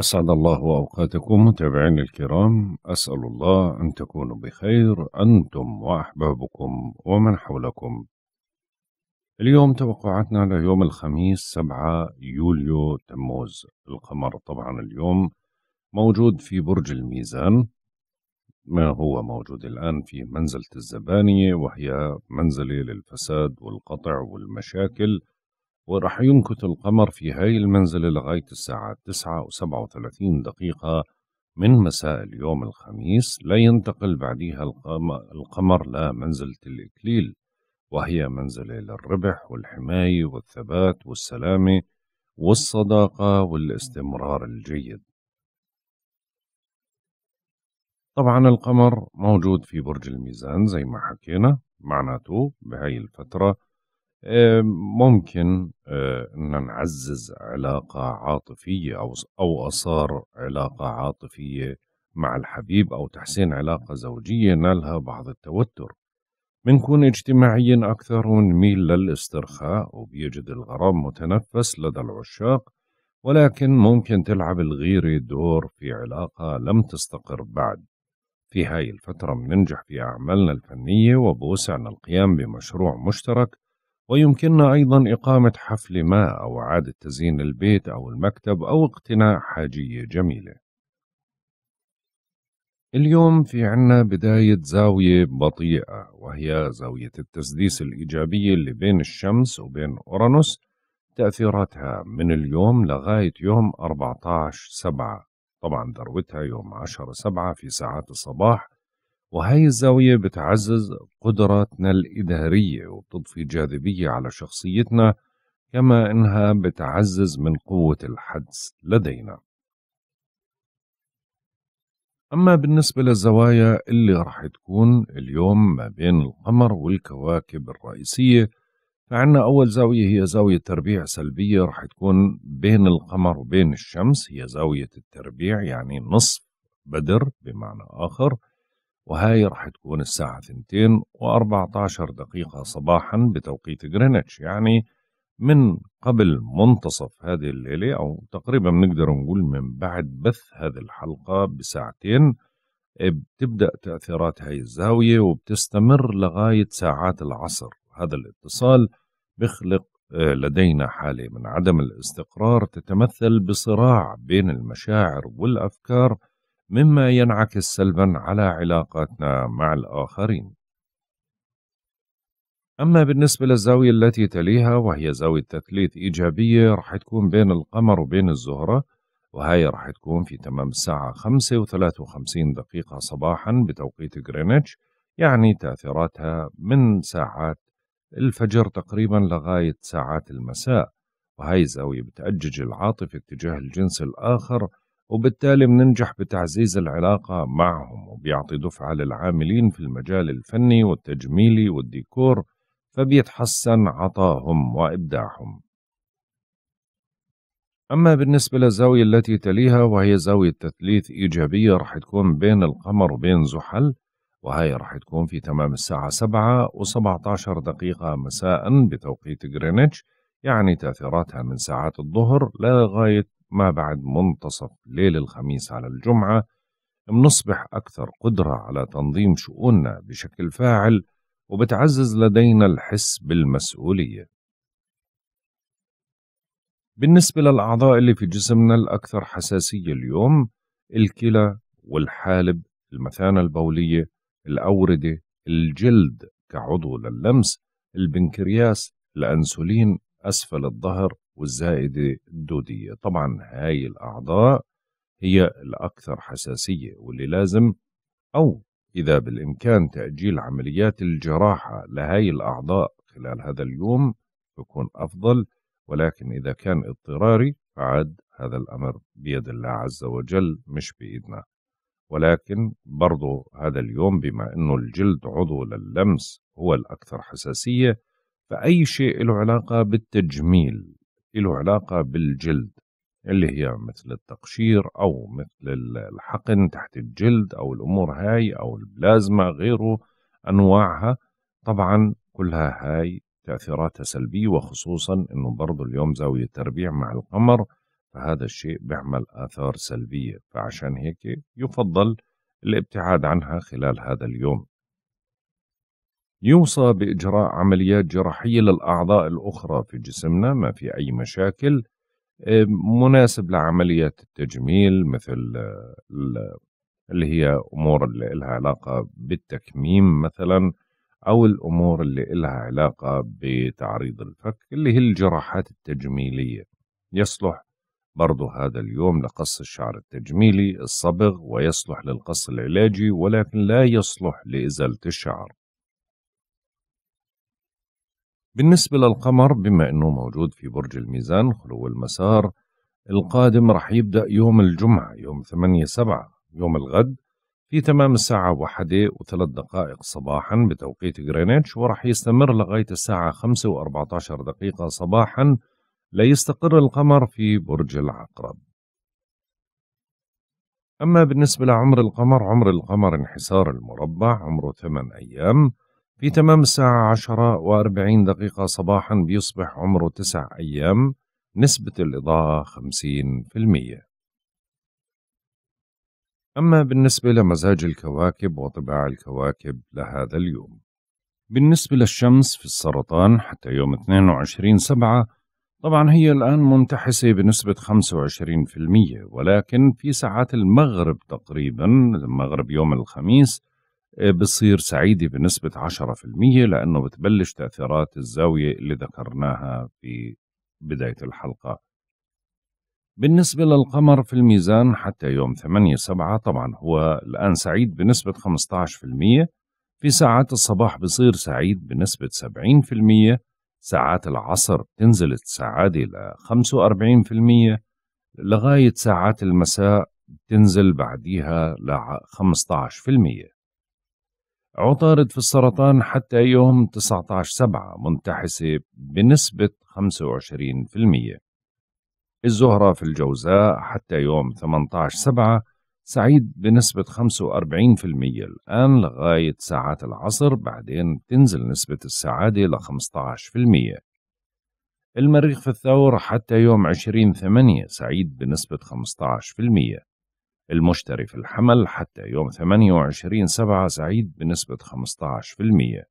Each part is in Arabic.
أسعد الله أوقاتكم متابعينا الكرام أسأل الله أن تكونوا بخير أنتم وأحبابكم ومن حولكم اليوم توقعاتنا ليوم الخميس 7 يوليو تموز القمر طبعا اليوم موجود في برج الميزان ما هو موجود الآن في منزلة الزبانية وهي منزلة للفساد والقطع والمشاكل ورح يمكث القمر في هاي المنزلة لغاية الساعة 9 وسبعة وثلاثين دقيقة من مساء اليوم الخميس لا ينتقل بعدها القمر لمنزلة الإكليل وهي منزلة للربح والحماية والثبات والسلامة والصداقة والاستمرار الجيد طبعا القمر موجود في برج الميزان زي ما حكينا معناته بهاي الفترة آه، ممكن آه، أن نعزز علاقة عاطفية أو أو أصار علاقة عاطفية مع الحبيب أو تحسين علاقة زوجية نالها بعض التوتر منكون اجتماعيين أكثر ونميل للاسترخاء وبيجد الغرام متنفس لدى العشاق ولكن ممكن تلعب الغيرة دور في علاقة لم تستقر بعد في هاي الفترة مننجح في أعمالنا الفنية وبوسعنا القيام بمشروع مشترك ويمكننا أيضا إقامة حفل ما أو إعادة تزيين البيت أو المكتب أو اقتناء حاجية جميلة اليوم في عنا بداية زاوية بطيئة وهي زاوية التسديس الإيجابية اللي بين الشمس وبين أورانوس تأثيراتها من اليوم لغاية يوم 14 سبعة طبعا ذروتها يوم 10 سبعة في ساعات الصباح وهاي الزاوية بتعزز قدراتنا الإدارية وبتضفي جاذبية على شخصيتنا كما إنها بتعزز من قوة الحدس لدينا أما بالنسبة للزوايا اللي راح تكون اليوم ما بين القمر والكواكب الرئيسية فعنا أول زاوية هي زاوية تربيع سلبية راح تكون بين القمر وبين الشمس هي زاوية التربيع يعني نصف بدر بمعنى آخر وهاي راح تكون الساعة 2 و14 دقيقة صباحا بتوقيت جرينتش يعني من قبل منتصف هذه الليلة أو تقريبا بنقدر نقول من بعد بث هذه الحلقة بساعتين آه، بتبدأ تأثيرات هاي الزاوية وبتستمر لغاية ساعات العصر هذا الاتصال بخلق آه، لدينا حالة من عدم الاستقرار تتمثل بصراع بين المشاعر والأفكار مما ينعكس سلبا على علاقاتنا مع الآخرين. أما بالنسبة للزاوية التي تليها وهي زاوية تثليث إيجابية رح تكون بين القمر وبين الزهرة وهي رح تكون في تمام الساعة 5 و53 دقيقة صباحا بتوقيت غرينتش يعني تأثيراتها من ساعات الفجر تقريبا لغاية ساعات المساء وهي الزاوية بتأجج العاطفة اتجاه الجنس الآخر وبالتالي بننجح بتعزيز العلاقة معهم وبيعطي دفعة للعاملين في المجال الفني والتجميلي والديكور فبيتحسن عطاهم وإبداعهم أما بالنسبة للزاوية التي تليها وهي زاوية تثليث إيجابية رح تكون بين القمر وبين زحل وهي رح تكون في تمام الساعة 7 و17 دقيقة مساء بتوقيت غرينتش يعني تأثيراتها من ساعات الظهر لغاية ما بعد منتصف ليل الخميس على الجمعة بنصبح أكثر قدرة على تنظيم شؤوننا بشكل فاعل وبتعزز لدينا الحس بالمسؤولية بالنسبة للأعضاء اللي في جسمنا الأكثر حساسية اليوم الكلى والحالب المثانة البولية الأوردة الجلد كعضو لللمس البنكرياس الأنسولين أسفل الظهر والزائدة الدودية طبعا هاي الأعضاء هي الأكثر حساسية واللي لازم أو إذا بالإمكان تأجيل عمليات الجراحة لهاي الأعضاء خلال هذا اليوم بكون أفضل ولكن إذا كان اضطراري فعد هذا الأمر بيد الله عز وجل مش بإيدنا ولكن برضو هذا اليوم بما أنه الجلد عضو للمس هو الأكثر حساسية فأي شيء له علاقة بالتجميل له علاقة بالجلد اللي هي مثل التقشير أو مثل الحقن تحت الجلد أو الأمور هاي أو البلازما غيره أنواعها طبعا كلها هاي تأثيراتها سلبية وخصوصا أنه برضو اليوم زاوية تربيع مع القمر فهذا الشيء بيعمل آثار سلبية فعشان هيك يفضل الابتعاد عنها خلال هذا اليوم يوصى بإجراء عمليات جراحية للأعضاء الأخرى في جسمنا ما في أي مشاكل مناسب لعمليات التجميل مثل آه، اللي هي أمور اللي إلها علاقة بالتكميم مثلا أو الأمور اللي إلها علاقة بتعريض الفك اللي هي الجراحات التجميلية يصلح برضو هذا اليوم لقص الشعر التجميلي الصبغ ويصلح للقص العلاجي ولكن لا يصلح لإزالة الشعر بالنسبة للقمر بما أنه موجود في برج الميزان خلو المسار القادم رح يبدأ يوم الجمعة يوم 8 7 يوم الغد في تمام الساعة واحدة وثلاث دقائق صباحا بتوقيت غرينتش ورح يستمر لغاية الساعة خمسة 14 دقيقة صباحا ليستقر القمر في برج العقرب أما بالنسبة لعمر القمر عمر القمر انحسار المربع عمره ثمان أيام في تمام الساعة عشرة وأربعين دقيقة صباحا بيصبح عمره تسع أيام نسبة الإضاءة خمسين في المية أما بالنسبة لمزاج الكواكب وطباع الكواكب لهذا اليوم بالنسبة للشمس في السرطان حتى يوم 22 سبعة طبعا هي الآن منتحسة بنسبة 25% ولكن في ساعات المغرب تقريبا المغرب يوم الخميس بصير سعيدة بنسبة 10% لأنه بتبلش تأثيرات الزاوية اللي ذكرناها في بداية الحلقة بالنسبة للقمر في الميزان حتى يوم 8 7 طبعا هو الآن سعيد بنسبة 15% في ساعات الصباح بصير سعيد بنسبة 70% ساعات العصر بتنزل السعادة ل 45% لغاية ساعات المساء بتنزل بعديها ل 15% عطارد في السرطان حتى يوم 19 سبعة منتحسة بنسبة 25% الزهرة في الجوزاء حتى يوم 18 سبعة سعيد بنسبة 45% الآن لغاية ساعات العصر بعدين تنزل نسبة السعادة ل 15% المريخ في الثور حتى يوم 20 8 سعيد بنسبة 15% المشتري في الحمل حتى يوم 28 سبعة سعيد بنسبة 15%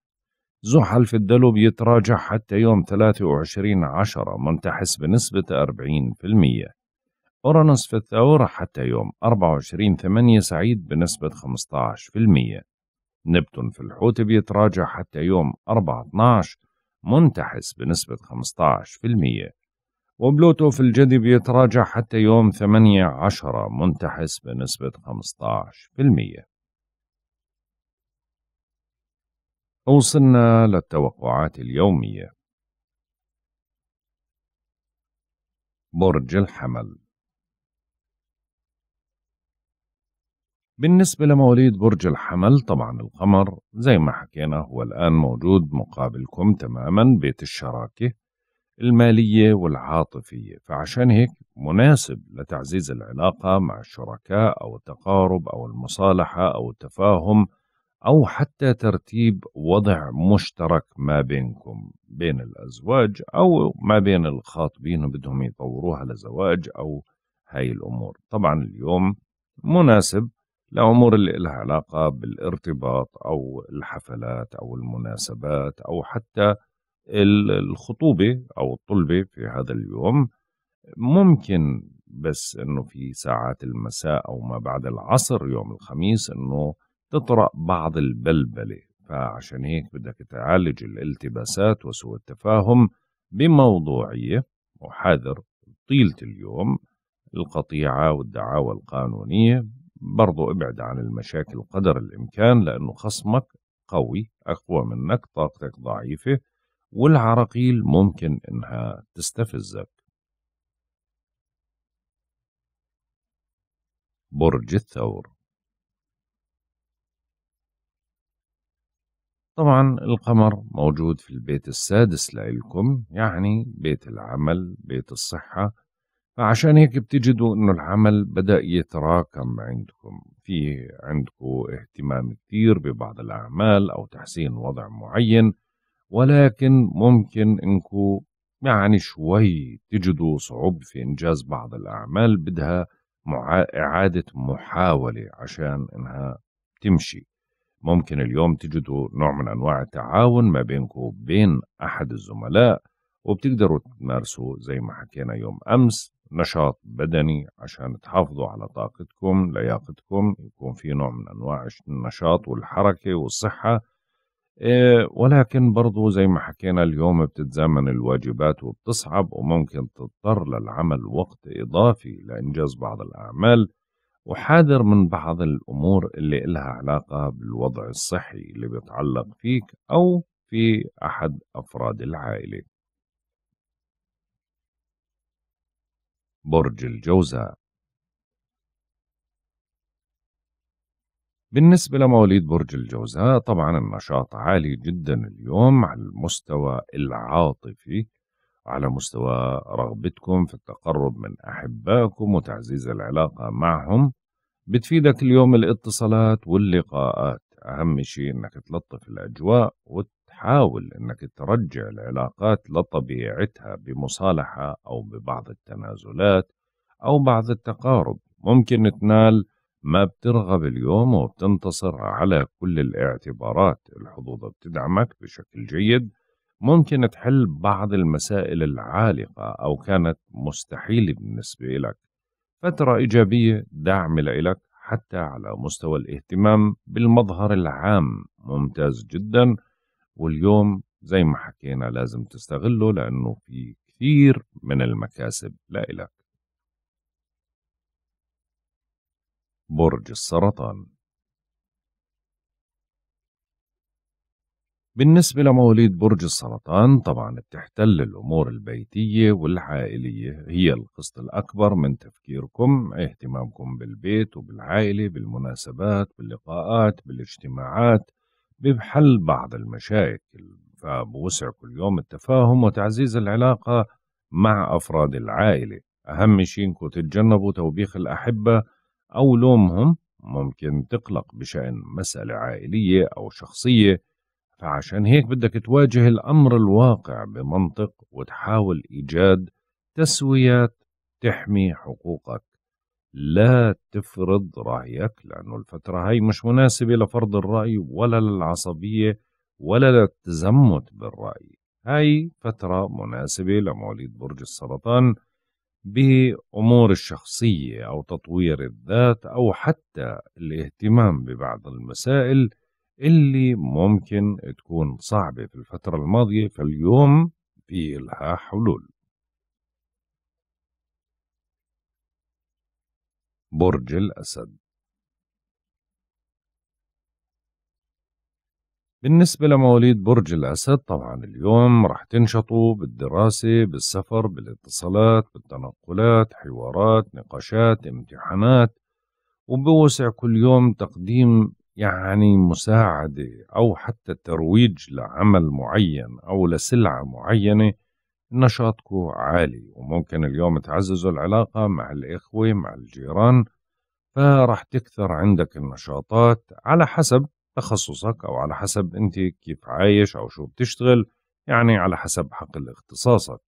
زحل في الدلو بيتراجع حتى يوم 23 عشرة منتحس بنسبة 40% أورانوس في الثور حتى يوم 24 ثمانية سعيد بنسبة 15% نبتون في الحوت بيتراجع حتى يوم 4 12 منتحس بنسبة 15% وبلوتو في الجدب يتراجع حتى يوم 8 عشرة منتحس بنسبة 15% وصلنا للتوقعات اليومية برج الحمل بالنسبة لمواليد برج الحمل طبعا القمر زي ما حكينا هو الآن موجود مقابلكم تماما بيت الشراكة المالية والعاطفية فعشان هيك مناسب لتعزيز العلاقة مع الشركاء أو التقارب أو المصالحة أو التفاهم أو حتى ترتيب وضع مشترك ما بينكم بين الأزواج أو ما بين الخاطبين بدهم يطوروها لزواج أو هاي الأمور طبعا اليوم مناسب لأمور اللي لها علاقة بالارتباط أو الحفلات أو المناسبات أو حتى الخطوبة أو الطلبة في هذا اليوم ممكن بس انه في ساعات المساء او ما بعد العصر يوم الخميس انه تطرأ بعض البلبله فعشان هيك بدك تعالج الالتباسات وسوء التفاهم بموضوعيه وحذر طيله اليوم القطيعه والدعاوى القانونيه برضو ابعد عن المشاكل قدر الامكان لانه خصمك قوي اقوى منك طاقتك ضعيفه والعراقيل ممكن انها تستفزك برج الثور طبعا القمر موجود في البيت السادس لإلكم يعني بيت العمل بيت الصحة فعشان هيك بتجدوا انه العمل بدأ يتراكم عندكم في عندكم اهتمام كتير ببعض الأعمال أو تحسين وضع معين ولكن ممكن انكو يعني شوي تجدوا صعوبة في إنجاز بعض الأعمال بدها مع... إعادة محاولة عشان إنها تمشي ممكن اليوم تجدوا نوع من أنواع التعاون ما بينكم وبين أحد الزملاء وبتقدروا تمارسوا زي ما حكينا يوم أمس نشاط بدني عشان تحافظوا على طاقتكم لياقتكم يكون في نوع من أنواع النشاط والحركة والصحة آه، ولكن برضو زي ما حكينا اليوم بتتزامن الواجبات وبتصعب وممكن تضطر للعمل وقت إضافي لإنجاز بعض الأعمال وحاذر من بعض الأمور اللي إلها علاقة بالوضع الصحي اللي بيتعلق فيك أو في أحد أفراد العائلة برج الجوزاء بالنسبة لمواليد برج الجوزاء طبعا النشاط عالي جدا اليوم على المستوى العاطفي على مستوى رغبتكم في التقرب من أحبائكم وتعزيز العلاقة معهم بتفيدك اليوم الاتصالات واللقاءات أهم شيء أنك تلطف الأجواء وتحاول أنك ترجع العلاقات لطبيعتها بمصالحة أو ببعض التنازلات أو بعض التقارب ممكن تنال ما بترغب اليوم وبتنتصر على كل الاعتبارات الحظوظ بتدعمك بشكل جيد ممكن تحل بعض المسائل العالقة أو كانت مستحيلة بالنسبة لك فترة إيجابية دعم لإلك حتى على مستوى الاهتمام بالمظهر العام ممتاز جدا واليوم زي ما حكينا لازم تستغله لأنه في كثير من المكاسب لإلك برج السرطان بالنسبة لمواليد برج السرطان طبعا بتحتل الأمور البيتية والعائلية هي القسط الأكبر من تفكيركم اهتمامكم بالبيت وبالعائلة بالمناسبات باللقاءات بالاجتماعات بحل بعض المشاكل كل يوم التفاهم وتعزيز العلاقة مع أفراد العائلة أهم شيء إنكم تتجنبوا توبيخ الأحبة أو لومهم ممكن تقلق بشأن مسألة عائلية أو شخصية فعشان هيك بدك تواجه الأمر الواقع بمنطق وتحاول إيجاد تسويات تحمي حقوقك لا تفرض رأيك لأنه الفترة هاي مش مناسبة لفرض الرأي ولا للعصبية ولا للتزمت بالرأي هاي فترة مناسبة لمواليد برج السرطان بأمور الشخصية أو تطوير الذات أو حتى الاهتمام ببعض المسائل اللي ممكن تكون صعبة في الفترة الماضية فاليوم في لها حلول برج الأسد بالنسبة لمواليد برج الأسد طبعا اليوم رح تنشطوا بالدراسة بالسفر بالاتصالات بالتنقلات حوارات نقاشات امتحانات وبوسع كل يوم تقديم يعني مساعدة أو حتى ترويج لعمل معين أو لسلعة معينة نشاطكم عالي وممكن اليوم تعززوا العلاقة مع الإخوة مع الجيران فرح تكثر عندك النشاطات على حسب تخصصك أو على حسب أنت كيف عايش أو شو بتشتغل يعني على حسب حقل اختصاصك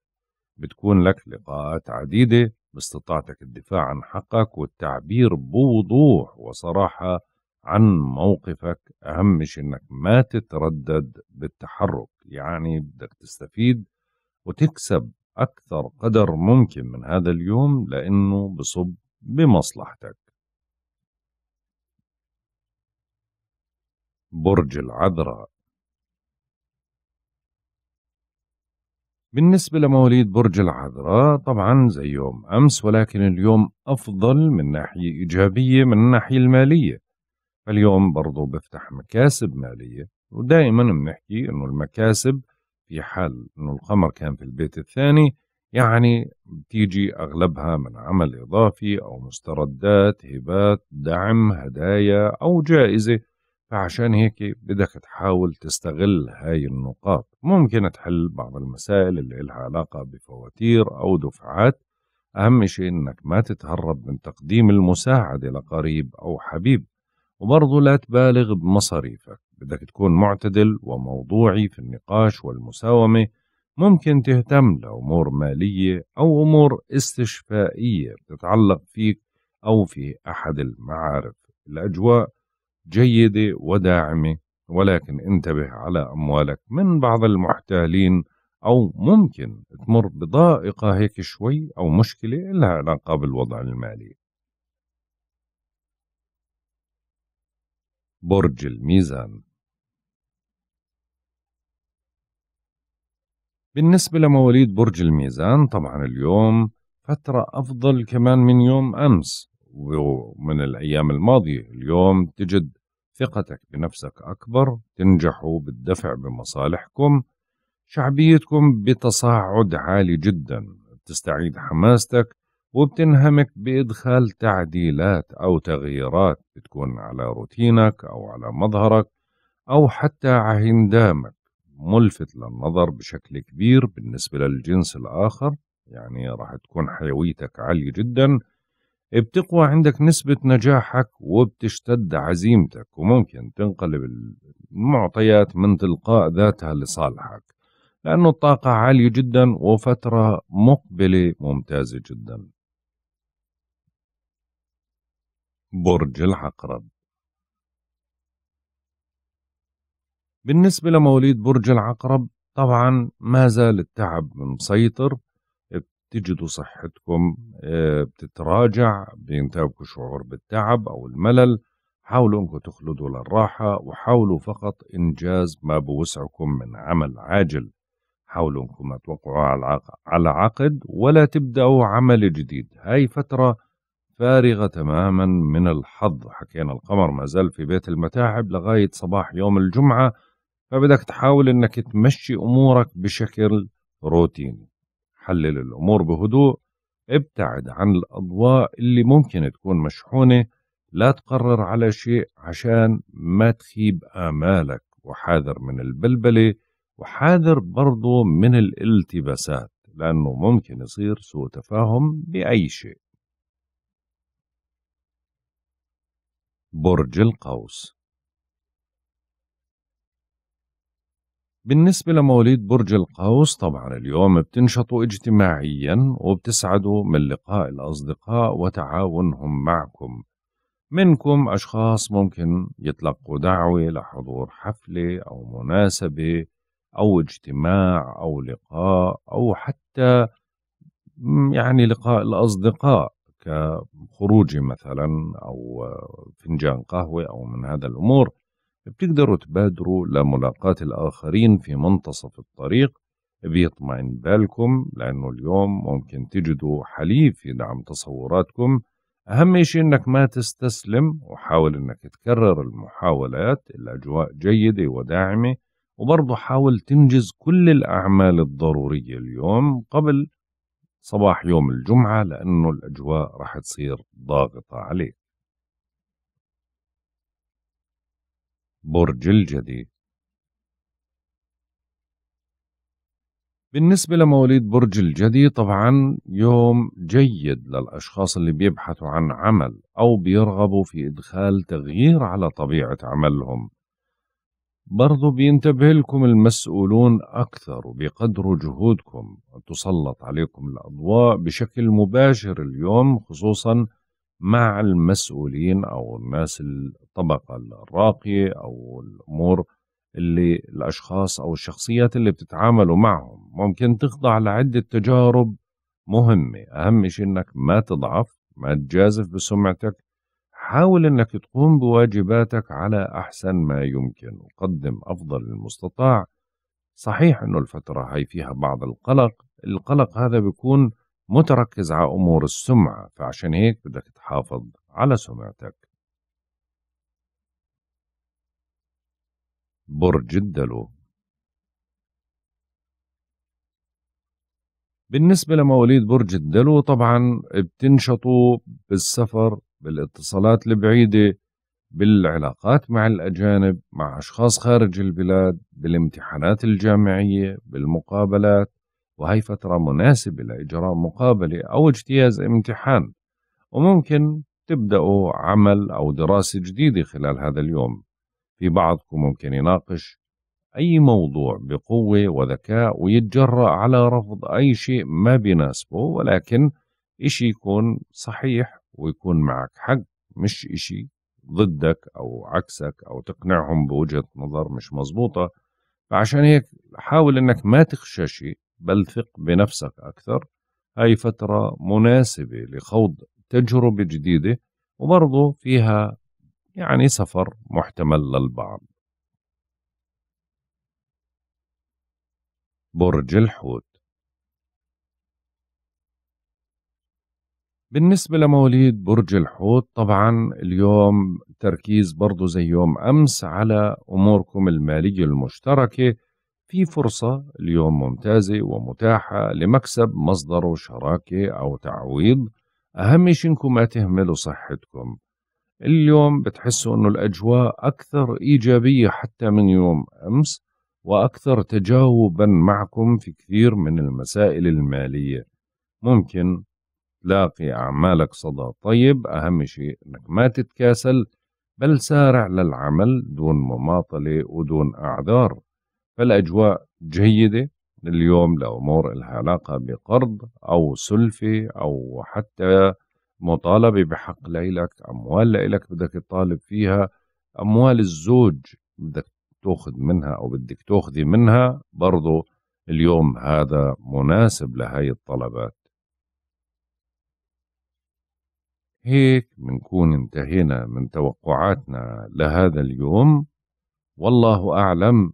بتكون لك لقاءات عديدة باستطاعتك الدفاع عن حقك والتعبير بوضوح وصراحة عن موقفك أهم شيء إنك ما تتردد بالتحرك يعني بدك تستفيد وتكسب أكثر قدر ممكن من هذا اليوم لأنه بصب بمصلحتك برج العذراء بالنسبة لمواليد برج العذراء طبعا زي يوم أمس ولكن اليوم أفضل من ناحية إيجابية من الناحية المالية فاليوم برضو بفتح مكاسب مالية ودائما بنحكي إنه المكاسب في حال إنه القمر كان في البيت الثاني يعني بتيجي أغلبها من عمل إضافي أو مستردات هبات دعم هدايا أو جائزة فعشان هيك بدك تحاول تستغل هاي النقاط ممكن تحل بعض المسائل اللي إلها علاقة بفواتير أو دفعات أهم شيء إنك ما تتهرب من تقديم المساعدة لقريب أو حبيب وبرضه لا تبالغ بمصاريفك بدك تكون معتدل وموضوعي في النقاش والمساومة ممكن تهتم لأمور مالية أو أمور استشفائية بتتعلق فيك أو في أحد المعارف الأجواء جيدة وداعمة ولكن انتبه على أموالك من بعض المحتالين أو ممكن تمر بضائقة هيك شوي أو مشكلة لها علاقة بالوضع المالي برج الميزان بالنسبة لمواليد برج الميزان طبعا اليوم فترة أفضل كمان من يوم أمس من الأيام الماضية اليوم تجد ثقتك بنفسك أكبر تنجحوا بالدفع بمصالحكم شعبيتكم بتصاعد عالي جدا بتستعيد حماستك وبتنهمك بإدخال تعديلات أو تغييرات بتكون على روتينك أو على مظهرك أو حتى عهندامك ملفت للنظر بشكل كبير بالنسبة للجنس الآخر يعني راح تكون حيويتك عالية جدا بتقوى عندك نسبة نجاحك وبتشتد عزيمتك وممكن تنقلب المعطيات من تلقاء ذاتها لصالحك لأنه الطاقة عالية جدا وفترة مقبلة ممتازة جدا برج العقرب بالنسبة لمواليد برج العقرب طبعا ما زال التعب مسيطر تجدوا صحتكم آه، بتتراجع بينتابكم شعور بالتعب أو الملل حاولوا أنكم تخلدوا للراحة وحاولوا فقط إنجاز ما بوسعكم من عمل عاجل حاولوا أنكم ما توقعوا على عقد ولا تبدأوا عمل جديد هاي فترة فارغة تماما من الحظ حكينا القمر ما زال في بيت المتاعب لغاية صباح يوم الجمعة فبدك تحاول أنك تمشي أمورك بشكل روتيني حلل الأمور بهدوء ابتعد عن الأضواء اللي ممكن تكون مشحونة لا تقرر على شيء عشان ما تخيب آمالك وحاذر من البلبلة وحاذر برضو من الالتباسات لأنه ممكن يصير سوء تفاهم بأي شيء برج القوس بالنسبة لمواليد برج القوس طبعا اليوم بتنشطوا اجتماعيا وبتسعدوا من لقاء الأصدقاء وتعاونهم معكم منكم أشخاص ممكن يتلقوا دعوة لحضور حفلة أو مناسبة أو اجتماع أو لقاء أو حتى يعني لقاء الأصدقاء كخروج مثلا أو فنجان قهوة أو من هذا الأمور بتقدروا تبادروا لملاقاة الآخرين في منتصف الطريق بيطمئن بالكم لأنه اليوم ممكن تجدوا حليف يدعم تصوراتكم أهم شيء إنك ما تستسلم وحاول إنك تكرر المحاولات الأجواء جيدة وداعمة وبرضه حاول تنجز كل الأعمال الضرورية اليوم قبل صباح يوم الجمعة لأنه الأجواء راح تصير ضاغطة عليك برج الجدي بالنسبة لمواليد برج الجدي طبعا يوم جيد للأشخاص اللي بيبحثوا عن عمل أو بيرغبوا في إدخال تغيير على طبيعة عملهم برضو بينتبه لكم المسؤولون أكثر وبيقدروا جهودكم وتسلط عليكم الأضواء بشكل مباشر اليوم خصوصا مع المسؤولين أو الناس الطبقة الراقية أو الأمور اللي الأشخاص أو الشخصيات اللي بتتعاملوا معهم ممكن تخضع لعدة تجارب مهمة أهم شيء أنك ما تضعف ما تجازف بسمعتك حاول أنك تقوم بواجباتك على أحسن ما يمكن وقدم أفضل المستطاع صحيح أنه الفترة هاي فيها بعض القلق القلق هذا بيكون متركز على أمور السمعة فعشان هيك بدك تحافظ على سمعتك برج الدلو بالنسبة لمواليد برج الدلو طبعا بتنشطوا بالسفر بالاتصالات البعيدة بالعلاقات مع الأجانب مع أشخاص خارج البلاد بالامتحانات الجامعية بالمقابلات وهي فترة مناسبة لإجراء مقابلة أو اجتياز امتحان وممكن تبدأوا عمل أو دراسة جديدة خلال هذا اليوم في بعضكم ممكن يناقش أي موضوع بقوة وذكاء ويتجرأ على رفض أي شيء ما بيناسبه ولكن إشي يكون صحيح ويكون معك حق مش إشي ضدك أو عكسك أو تقنعهم بوجهة نظر مش مزبوطة فعشان هيك حاول إنك ما تخشى شيء بل ثق بنفسك أكثر هاي فترة مناسبة لخوض تجربة جديدة وبرضه فيها يعني سفر محتمل للبعض برج الحوت بالنسبة لمواليد برج الحوت طبعا اليوم تركيز برضو زي يوم أمس على أموركم المالية المشتركة في فرصة اليوم ممتازة ومتاحة لمكسب مصدره شراكة أو تعويض أهم شيء إنكم ما تهملوا صحتكم اليوم بتحسوا إنه الأجواء أكثر إيجابية حتى من يوم أمس وأكثر تجاوبا معكم في كثير من المسائل المالية ممكن تلاقي أعمالك صدى طيب أهم شيء أنك ما تتكاسل بل سارع للعمل دون مماطلة ودون أعذار فالأجواء جيدة اليوم لأمور لها علاقة بقرض أو سلفة أو حتى مطالبة بحق لإلك أموال لإلك بدك تطالب فيها أموال الزوج بدك تأخذ منها أو بدك تأخذي منها برضو اليوم هذا مناسب لهي الطلبات هيك منكون انتهينا من توقعاتنا لهذا اليوم والله أعلم